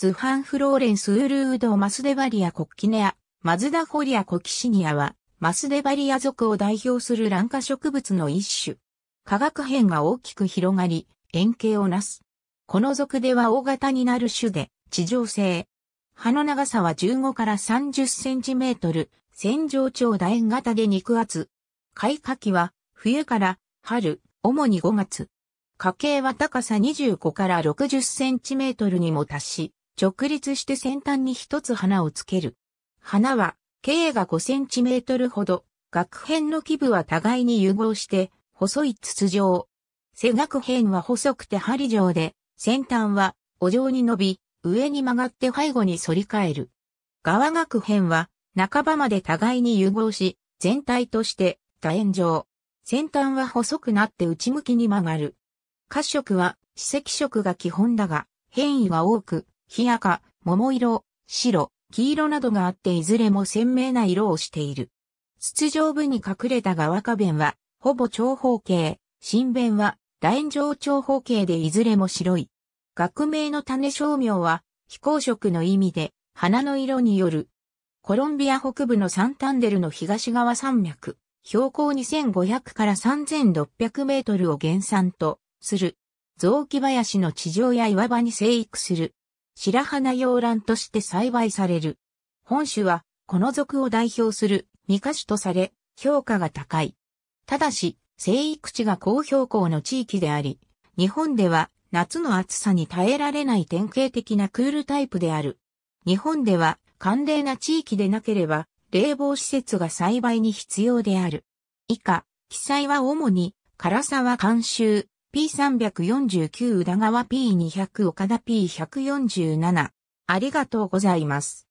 ズハン・フローレンス・ウールウド・マスデバリア・コッキネア、マズダ・ホリア・コキシニアは、マスデバリア族を代表する卵化植物の一種。化学片が大きく広がり、円形をなす。この属では大型になる種で、地上性。葉の長さは15から30センチメートル、線状長楕円型で肉厚。開花期は、冬から春、主に5月。花茎は高さ25から60センチメートルにも達し、直立して先端に一つ花をつける。花は、径が5センチメートルほど、額辺の基部は互いに融合して、細い筒状。背額辺は細くて針状で、先端は、お状に伸び、上に曲がって背後に反り返る。側額辺は、半ばまで互いに融合し、全体として、楕円状。先端は細くなって内向きに曲がる。褐色は、歯石色が基本だが、変異は多く、日赤、桃色、白、黄色などがあっていずれも鮮明な色をしている。筒状部に隠れた側花弁は、ほぼ長方形、新弁は、楕円状長方形でいずれも白い。学名の種商名は、非公色の意味で、花の色による。コロンビア北部のサンタンデルの東側山脈、標高2500から3600メートルを原産とする。雑木林の地上や岩場に生育する。白花洋蘭として栽培される。本種は、この属を代表する未カ種とされ、評価が高い。ただし、生育地が高標高の地域であり、日本では夏の暑さに耐えられない典型的なクールタイプである。日本では寒冷な地域でなければ冷房施設が栽培に必要である。以下、記載は主に唐沢監修、P349 宇田川 P200 岡田 P147。ありがとうございます。